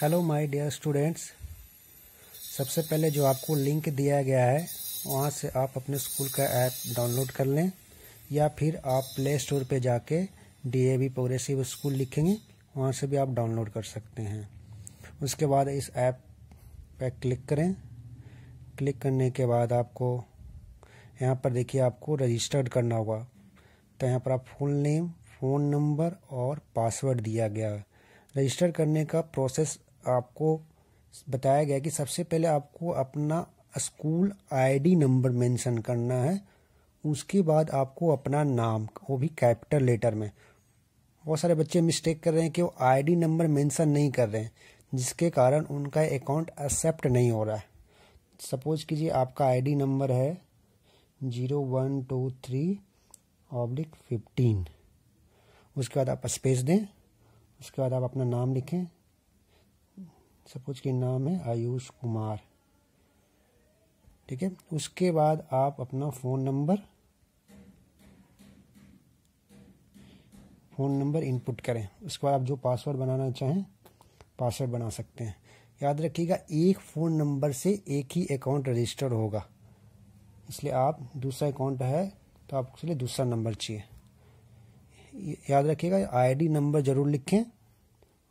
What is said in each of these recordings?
hello my dear students सबसे पहले जो आपको लिंक दिया गया है वहाँ से आप अपने स्कूल का ऐप डाउनलोड कर लें या फिर आप प्ले स्टोर पर जाके डी ए प्रोग्रेसिव स्कूल लिखेंगे वहाँ से भी आप डाउनलोड कर सकते हैं उसके बाद इस ऐप पर क्लिक करें क्लिक करने के बाद आपको यहाँ पर देखिए आपको रजिस्टर्ड करना होगा तो यहाँ पर आप फुल नेम फ़ोन नंबर और पासवर्ड दिया गया रजिस्टर करने का प्रोसेस आपको बताया गया कि सबसे पहले आपको अपना स्कूल आईडी नंबर मेंशन करना है उसके बाद आपको अपना नाम वो भी कैपिटल लेटर में बहुत सारे बच्चे मिस्टेक कर रहे हैं कि वो आईडी नंबर मेंशन नहीं कर रहे हैं जिसके कारण उनका अकाउंट एक्सेप्ट नहीं हो रहा है सपोज कीजिए आपका आईडी नंबर है zero one two three oblique fifteen उसके बाद आप स्पेस दें उसके बाद आप अपना नाम लिखें सपोज के नाम है आयुष कुमार ठीक है उसके बाद आप अपना phone number phone number input करें उसके बाद आप जो पासवर्ड बनाना चाहें पासवर्ड बना सकते हैं याद रखिएगा एक फ़ोन नंबर से एक ही अकाउंट रजिस्टर होगा इसलिए आप दूसरा अकाउंट है तो आपके लिए दूसरा नंबर चाहिए याद रखिएगा आईडी नंबर ज़रूर लिखें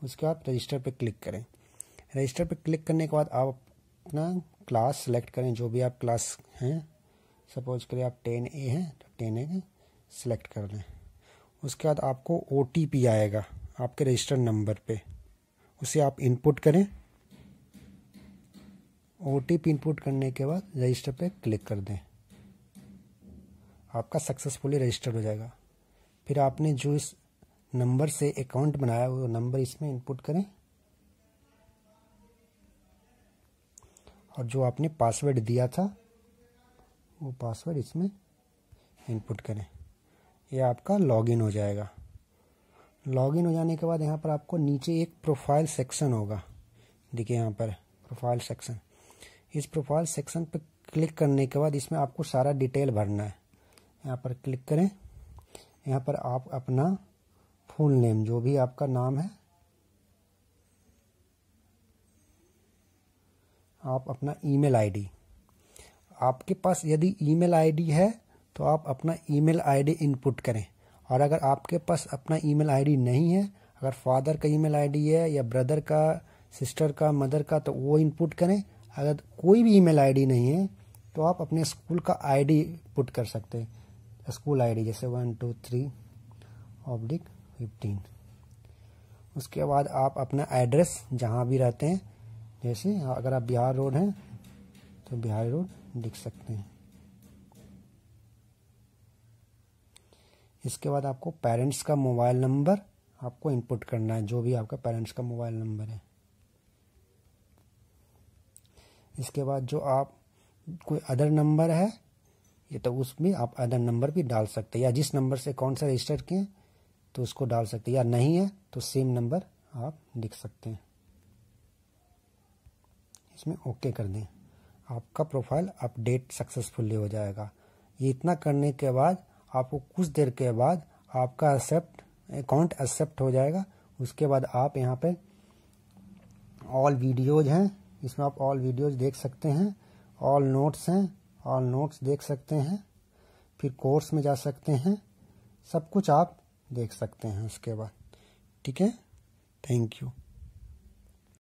उसके बाद रजिस्टर पर क्लिक करें रजिस्टर पर क्लिक करने के बाद आप अपना क्लास सेलेक्ट करें जो भी आप क्लास हैं सपोज करिए आप टेन ए हैं तो टेन ए सेलेक्ट कर लें उसके बाद आपको ओ आएगा आपके रजिस्टर नंबर पे उसे आप इनपुट करें ओ इनपुट करने के बाद रजिस्टर पे क्लिक कर दें आपका सक्सेसफुली रजिस्टर हो जाएगा फिर आपने जो इस नंबर से अकाउंट बनाया वो नंबर इसमें इनपुट करें और जो आपने पासवर्ड दिया था वो पासवर्ड इसमें इनपुट करें ये आपका लॉगिन हो जाएगा लॉगिन हो जाने के बाद यहाँ पर आपको नीचे एक प्रोफाइल सेक्शन होगा देखिए यहाँ पर प्रोफाइल सेक्शन इस प्रोफाइल सेक्शन पर क्लिक करने के बाद इसमें आपको सारा डिटेल भरना है यहाँ पर क्लिक करें यहाँ पर आप अपना फुल नेम जो भी आपका नाम है आप अपना ईमेल आईडी आपके पास यदि ईमेल आईडी है तो आप अपना ईमेल आईडी इनपुट करें और अगर आपके पास अपना ईमेल आईडी नहीं है अगर फादर का ईमेल आईडी है या ब्रदर का सिस्टर का मदर का तो वो इनपुट करें अगर कोई भी ईमेल आईडी नहीं है तो आप अपने स्कूल का आईडी पुट कर सकते हैं स्कूल आईडी जैसे one two three oblique fifteen उसके बाद आप अपना एड्रेस जहाँ भी रहते हैं ऐसे अगर आप बिहार रोड हैं तो बिहार रोड लिख सकते हैं इसके बाद आपको पेरेंट्स का मोबाइल नंबर आपको इनपुट करना है जो भी आपका पेरेंट्स का मोबाइल नंबर है इसके बाद जो आप कोई अदर नंबर है ये तो उसमें आप अदर नंबर भी डाल सकते हैं या जिस नंबर से कौन सा रजिस्टर किए तो उसको डाल सकते हैं या नहीं है तो सेम नंबर आप लिख सकते हैं इसमें ओके कर दें आपका प्रोफाइल अपडेट सक्सेसफुली हो जाएगा ये इतना करने के बाद आपको कुछ देर के बाद आपका एक्सेप्ट अकाउंट एक्सेप्ट हो जाएगा उसके बाद आप यहाँ पे ऑल वीडियोज हैं इसमें आप ऑल वीडियोज देख सकते हैं ऑल नोट्स हैं ऑल नोट्स देख सकते हैं फिर कोर्स में जा सकते हैं सब कुछ आप देख सकते हैं उसके बाद ठीक है थैंक यू